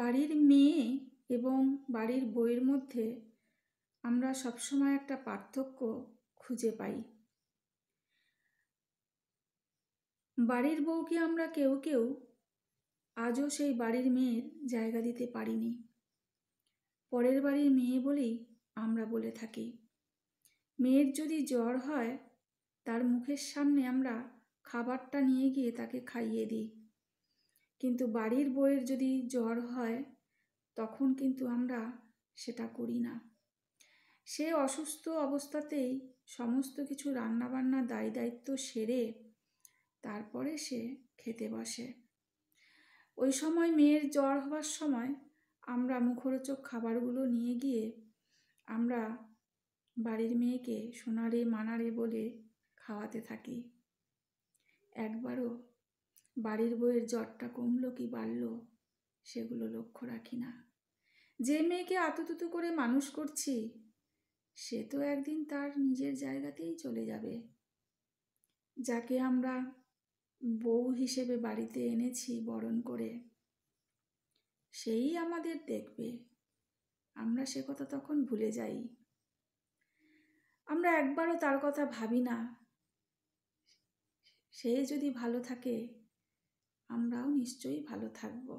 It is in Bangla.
বাড়ির মেয়ে এবং বাড়ির বইয়ের মধ্যে আমরা সবসময় একটা পার্থক্য খুঁজে পাই বাড়ির বউকে আমরা কেউ কেউ আজও সেই বাড়ির মেয়ের জায়গা দিতে পারিনি পরের বাড়ির মেয়ে বলেই আমরা বলে থাকি মেয়ের যদি জ্বর হয় তার মুখের সামনে আমরা খাবারটা নিয়ে গিয়ে তাকে খাইয়ে দিই কিন্তু বাড়ির বইয়ের যদি জ্বর হয় তখন কিন্তু আমরা সেটা করি না সে অসুস্থ অবস্থাতেই সমস্ত কিছু রান্নাবান্না দায় দায়িত্ব সেরে তারপরে সে খেতে বসে ওই সময় মেয়ের জ্বর হওয়ার সময় আমরা মুখরোচক খাবারগুলো নিয়ে গিয়ে আমরা বাড়ির মেয়েকে সোনারে মানারে বলে খাওয়াতে থাকি একবারও বাড়ির বইয়ের জ্বরটা কমলো কি বাড়ল সেগুলো লক্ষ্য রাখি না যে মেয়েকে আতুতুতু করে মানুষ করছি সে তো একদিন তার নিজের জায়গাতেই চলে যাবে যাকে আমরা বউ হিসেবে বাড়িতে এনেছি বরণ করে সেই আমাদের দেখবে আমরা সে কথা তখন ভুলে যাই আমরা একবারও তার কথা ভাবি না সে যদি ভালো থাকে আমরাও নিশ্চয়ই ভালো থাকবো